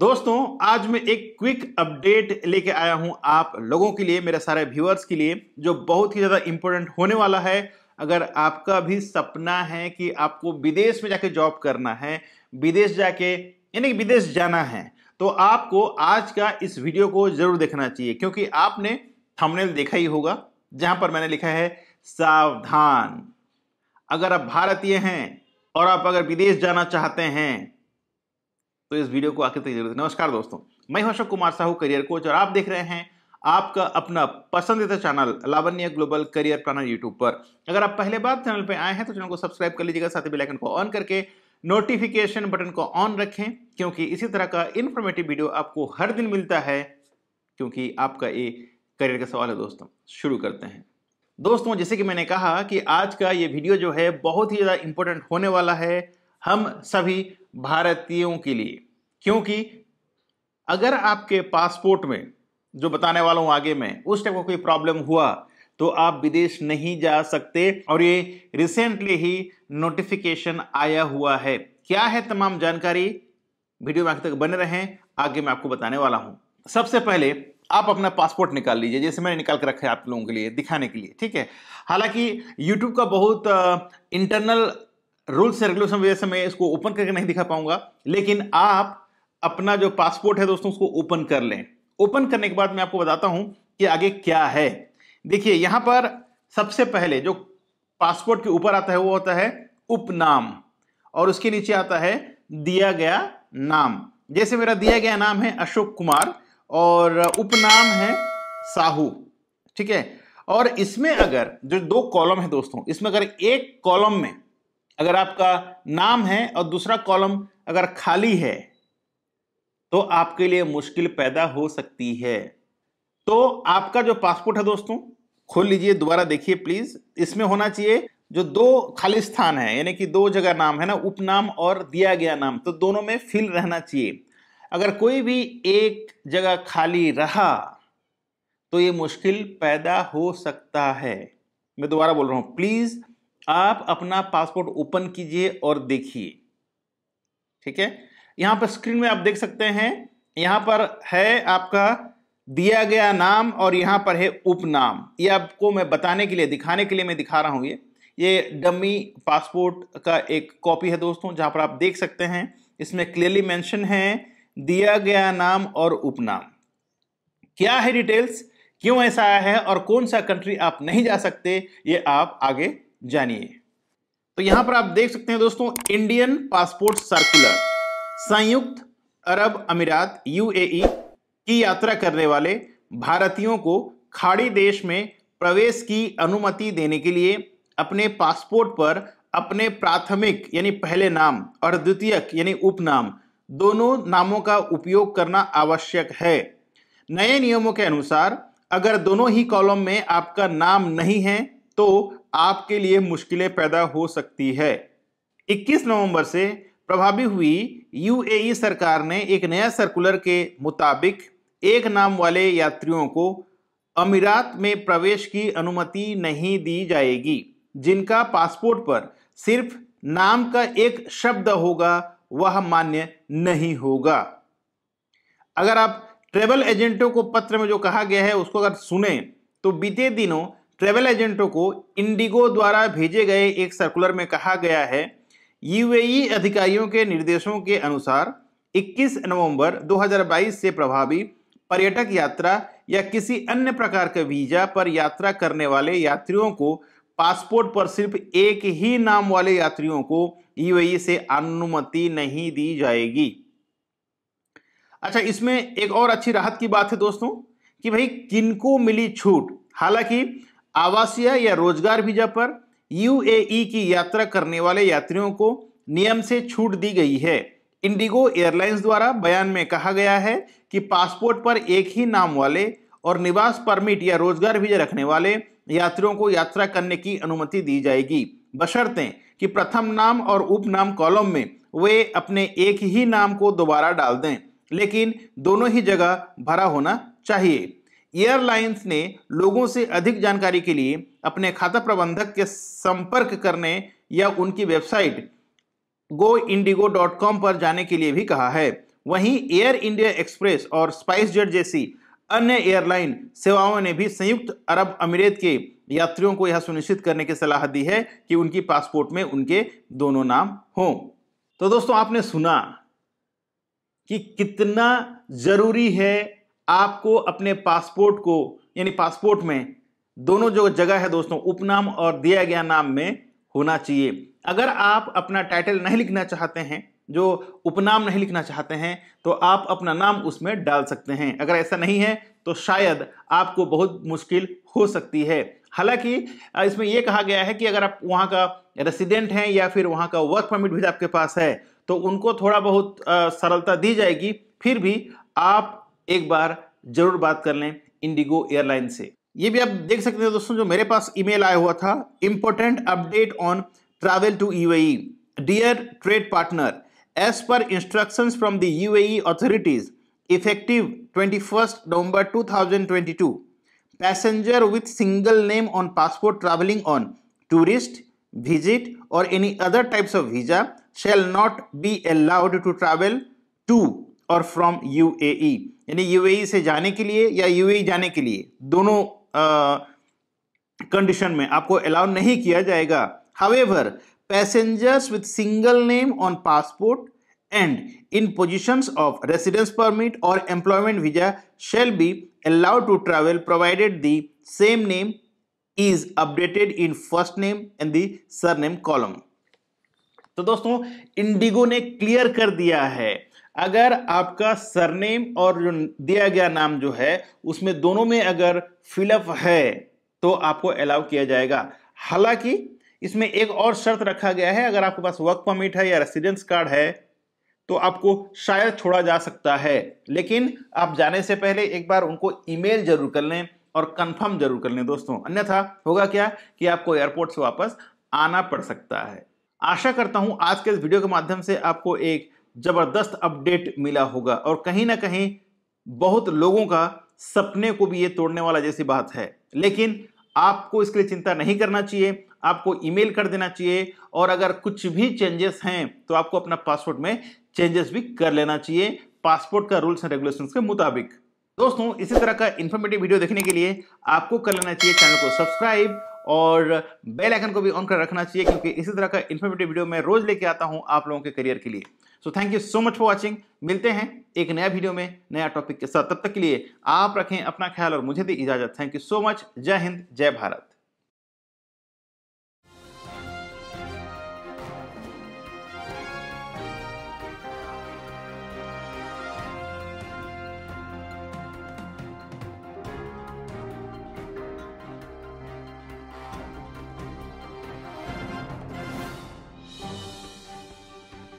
दोस्तों आज मैं एक क्विक अपडेट लेके आया हूं आप लोगों के लिए मेरे सारे व्यूअर्स के लिए जो बहुत ही ज़्यादा इम्पोर्टेंट होने वाला है अगर आपका भी सपना है कि आपको विदेश में जाके जॉब करना है विदेश जाके यानी कि विदेश जाना है तो आपको आज का इस वीडियो को जरूर देखना चाहिए क्योंकि आपने थंबनेल देखा ही होगा जहां पर मैंने लिखा है सावधान अगर आप भारतीय हैं और आप अगर विदेश जाना चाहते हैं तो इस वीडियो को आखिर तक जरूर नमस्कार दोस्तों मैं अशोक कुमार साहू करियर कोच और आप देख रहे हैं आपका अपना पसंदीदा channel Lavanya global career planner YouTube पर अगर आप पहले बार चैनल पर आए हैं तो चैनल को सब्सक्राइब कर लीजिएगा साथ ही बेलाइकन को ऑन करके नोटिफिकेशन बटन को ऑन रखें क्योंकि इसी तरह का इन्फॉर्मेटिव वीडियो आपको हर दिन मिलता है क्योंकि आपका ये करियर का सवाल है दोस्तों शुरू करते हैं दोस्तों जैसे कि मैंने कहा कि आज का ये वीडियो जो है बहुत ही ज़्यादा इम्पोर्टेंट होने वाला है हम सभी भारतीयों के लिए क्योंकि अगर आपके पासपोर्ट में जो बताने वाला हूँ आगे में उस टाइप का कोई प्रॉब्लम हुआ तो आप विदेश नहीं जा सकते और ये रिसेंटली ही नोटिफिकेशन आया हुआ है क्या है तमाम जानकारी वीडियो में आखिर तक बने रहें आगे मैं आपको बताने वाला हूँ सबसे पहले आप अपना पासपोर्ट निकाल लीजिए जैसे मैंने निकाल कर रखा है आप लोगों के लिए दिखाने के लिए ठीक है हालांकि यूट्यूब का बहुत इंटरनल रूल्स एंड रेगुलेशन वजह से मैं इसको ओपन करके नहीं दिखा पाऊंगा लेकिन आप अपना जो पासपोर्ट है दोस्तों उसको ओपन कर लें ओपन करने के बाद मैं आपको बताता हूं कि आगे क्या है देखिए यहां पर सबसे पहले जो पासपोर्ट के ऊपर आता है वो होता है उपनाम और उसके नीचे आता है दिया गया नाम जैसे मेरा दिया गया नाम है अशोक कुमार और उपनाम है साहू ठीक है और इसमें अगर जो दो कॉलम है दोस्तों इसमें अगर एक कॉलम में अगर आपका नाम है और दूसरा कॉलम अगर खाली है तो आपके लिए मुश्किल पैदा हो सकती है तो आपका जो पासपोर्ट है दोस्तों खोल लीजिए दोबारा देखिए प्लीज इसमें होना चाहिए जो दो खाली स्थान है यानी कि दो जगह नाम है ना उपनाम और दिया गया नाम तो दोनों में फिल रहना चाहिए अगर कोई भी एक जगह खाली रहा तो ये मुश्किल पैदा हो सकता है मैं दोबारा बोल रहा हूं प्लीज़ आप अपना पासपोर्ट ओपन कीजिए और देखिए ठीक है यहाँ पर स्क्रीन में आप देख सकते हैं यहाँ पर है आपका दिया गया नाम और यहाँ पर है उपनाम ये आपको मैं बताने के लिए दिखाने के लिए मैं दिखा रहा हूँ ये ये डमी पासपोर्ट का एक कॉपी है दोस्तों जहाँ पर आप देख सकते हैं इसमें क्लियरली मैंशन है दिया गया नाम और उपनाम क्या है डिटेल्स क्यों ऐसा आया है और कौन सा कंट्री आप नहीं जा सकते ये आप आगे जानिए तो यहां पर आप देख सकते हैं दोस्तों इंडियन पासपोर्ट सर्कुलर संयुक्त अरब अमीरात यूएई की यात्रा करने वाले भारतीयों को खाड़ी देश में प्रवेश की अनुमति देने के लिए अपने पासपोर्ट पर अपने प्राथमिक यानी पहले नाम और द्वितीयक यानी उपनाम दोनों नामों का उपयोग करना आवश्यक है नए नियमों के अनुसार अगर दोनों ही कॉलम में आपका नाम नहीं है तो आपके लिए मुश्किलें पैदा हो सकती है 21 नवंबर से प्रभावी हुई यूएई सरकार ने एक नया सर्कुलर के मुताबिक एक नाम वाले यात्रियों को अमीरात में प्रवेश की अनुमति नहीं दी जाएगी जिनका पासपोर्ट पर सिर्फ नाम का एक शब्द होगा वह मान्य नहीं होगा अगर आप ट्रेवल एजेंटों को पत्र में जो कहा गया है उसको अगर सुने तो बीते दिनों ट्रेवल एजेंटों को इंडिगो द्वारा भेजे गए एक सर्कुलर में कहा गया है यूएई अधिकारियों के निर्देशों के अनुसार 21 नवंबर 2022 से प्रभावी पर्यटक यात्रा या किसी अन्य प्रकार के वीजा पर यात्रा करने वाले यात्रियों को पासपोर्ट पर सिर्फ एक ही नाम वाले यात्रियों को यूएई से अनुमति नहीं दी जाएगी अच्छा इसमें एक और अच्छी राहत की बात है दोस्तों कि भाई किनको मिली छूट हालांकि आवासीय या रोजगार वीजा पर यूएई की यात्रा करने वाले यात्रियों को नियम से छूट दी गई है इंडिगो एयरलाइंस द्वारा बयान में कहा गया है कि पासपोर्ट पर एक ही नाम वाले और निवास परमिट या रोजगार वीजा रखने वाले यात्रियों को यात्रा करने की अनुमति दी जाएगी बशर्ते कि प्रथम नाम और उपनाम कॉलम में वे अपने एक ही नाम को दोबारा डाल दें लेकिन दोनों ही जगह भरा होना चाहिए एयरलाइंस ने लोगों से अधिक जानकारी के लिए अपने खाता प्रबंधक के संपर्क करने या उनकी website go IndiGo dot com पर जाने के लिए भी कहा है वहीं एयर इंडिया एक्सप्रेस और स्पाइस जेट जैसी अन्य एयरलाइन सेवाओं ने भी संयुक्त अरब अमीरेत के यात्रियों को यह सुनिश्चित करने की सलाह दी है कि उनकी पासपोर्ट में उनके दोनों नाम हों तो दोस्तों आपने सुना कि कितना जरूरी है आपको अपने पासपोर्ट को यानी पासपोर्ट में दोनों जो जगह है दोस्तों उपनाम और दिया गया नाम में होना चाहिए अगर आप अपना टाइटल नहीं लिखना चाहते हैं जो उपनाम नहीं लिखना चाहते हैं तो आप अपना नाम उसमें डाल सकते हैं अगर ऐसा नहीं है तो शायद आपको बहुत मुश्किल हो सकती है हालांकि इसमें यह कहा गया है कि अगर आप वहाँ का रेसिडेंट हैं या फिर वहाँ का वर्क परमिट भी आपके पास है तो उनको थोड़ा बहुत सरलता दी जाएगी फिर भी आप एक बार जरूर बात कर लें इंडिगो एयरलाइन से ये भी आप देख सकते हैं दोस्तों जो मेरे पास ईमेल आया हुआ था important update on travel to UAE dear trade partner as per instructions from the UAE authorities effective twenty November 2022 passenger with single name on passport travelling on tourist visit or any other types of visa shall not be allowed to travel to और from U e, यानी U e से जाने के लिए या you e जाने के लिए दोनों कंडीशन में आपको अलाउ नहीं किया जाएगा however passengers with single name on passport and in possession of residence permit or employment visa shall be allow to travel provided the same name is updated in first name and their name column तो दोस्तों Indigo ने clear कर दिया है अगर आपका surname और जो दिया गया नाम जो है उसमें दोनों में अगर फिलअप है तो आपको अलाउ किया जाएगा हालांकि इसमें एक और शर्त रखा गया है अगर आपके पास वर्क परमिट है या रेसिडेंस कार्ड है तो आपको शायद छोड़ा जा सकता है लेकिन आप जाने से पहले एक बार उनको ईमेल जरूर कर लें और कंफर्म जरूर कर लें दोस्तों अन्यथा होगा क्या कि आपको एयरपोर्ट से वापस आना पड़ सकता है आशा करता हूँ आज के इस वीडियो के माध्यम से आपको एक ज़बरदस्त अपडेट मिला होगा और कहीं ना कहीं बहुत लोगों का सपने को भी ये तोड़ने वाला जैसी बात है लेकिन आपको इसके लिए चिंता नहीं करना चाहिए आपको ईमेल कर देना चाहिए और अगर कुछ भी चेंजेस हैं तो आपको अपना पासपोर्ट में चेंजेस भी कर लेना चाहिए पासपोर्ट का रूल्स एंड रेगुलेशंस के मुताबिक दोस्तों इसी तरह का इन्फॉर्मेटिव वीडियो देखने के लिए आपको कर लेना चाहिए चैनल को सब्सक्राइब और बेल आइकन को भी ऑन कर रखना चाहिए क्योंकि इसी तरह का इन्फॉर्मेटिव वीडियो मैं रोज लेके आता हूँ आप लोगों के करियर के लिए so thank you so much for watching मिलते हैं एक नया वीडियो में नया टॉपिक के साथ तब तक के लिए आप रखें अपना ख्याल और मुझे दी इजाजत थैंक यू सो मच जय हिंद जय भारत